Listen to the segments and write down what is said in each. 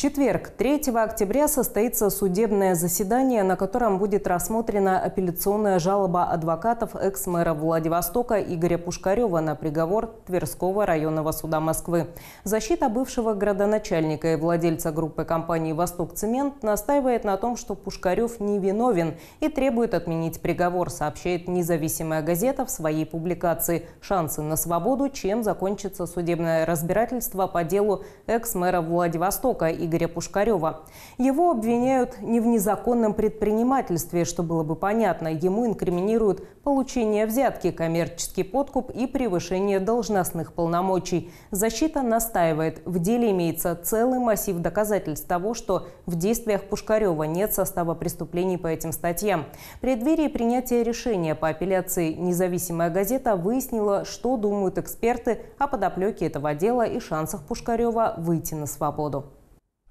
четверг, 3 октября, состоится судебное заседание, на котором будет рассмотрена апелляционная жалоба адвокатов экс-мэра Владивостока Игоря Пушкарева на приговор Тверского районного суда Москвы. Защита бывшего градоначальника и владельца группы компании «Восток Цемент» настаивает на том, что Пушкарев невиновен и требует отменить приговор, сообщает независимая газета в своей публикации «Шансы на свободу. Чем закончится судебное разбирательство по делу экс-мэра Владивостока Игоря Игоря Пушкарева. Его обвиняют не в незаконном предпринимательстве, что было бы понятно. Ему инкриминируют получение взятки, коммерческий подкуп и превышение должностных полномочий. Защита настаивает, в деле имеется целый массив доказательств того, что в действиях Пушкарева нет состава преступлений по этим статьям. В преддверии принятия решения по апелляции «Независимая газета» выяснила, что думают эксперты о подоплеке этого дела и шансах Пушкарева выйти на свободу.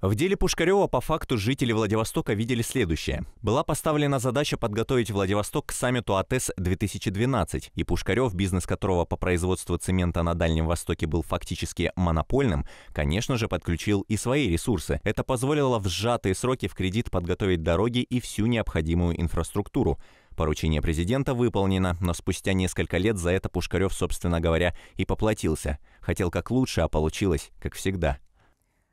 В деле Пушкарева по факту жители Владивостока видели следующее. Была поставлена задача подготовить Владивосток к саммиту АТС 2012 и Пушкарев, бизнес которого по производству цемента на Дальнем Востоке был фактически монопольным, конечно же, подключил и свои ресурсы. Это позволило в сжатые сроки в кредит подготовить дороги и всю необходимую инфраструктуру. Поручение президента выполнено, но спустя несколько лет за это Пушкарев, собственно говоря, и поплатился. Хотел как лучше, а получилось, как всегда –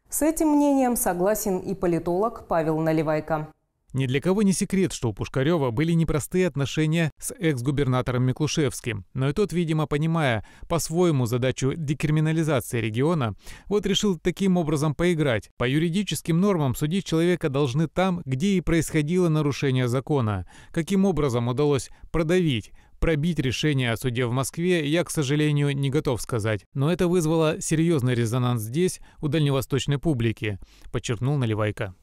с этим мнением согласен и политолог Павел Наливайко. Ни для кого не секрет, что у Пушкарева были непростые отношения с экс-губернатором Миклушевским. Но и тот, видимо, понимая по-своему задачу декриминализации региона, вот решил таким образом поиграть. По юридическим нормам судить человека должны там, где и происходило нарушение закона. Каким образом удалось продавить пробить решение о суде в Москве я, к сожалению, не готов сказать, но это вызвало серьезный резонанс здесь, у дальневосточной публики, подчеркнул Наливайко.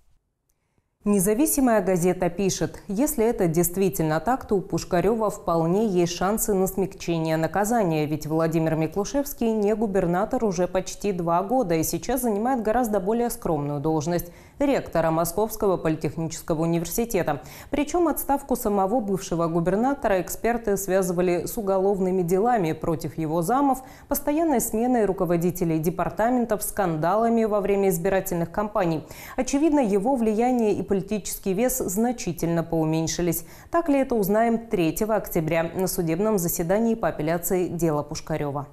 Независимая газета пишет, если это действительно так, то у Пушкарева вполне есть шансы на смягчение наказания, ведь Владимир Миклушевский не губернатор уже почти два года и сейчас занимает гораздо более скромную должность – ректора Московского политехнического университета. Причем отставку самого бывшего губернатора эксперты связывали с уголовными делами против его замов, постоянной сменой руководителей департаментов, скандалами во время избирательных кампаний. Очевидно, его влияние и политический вес значительно поуменьшились. Так ли это узнаем 3 октября на судебном заседании по апелляции дела Пушкарева.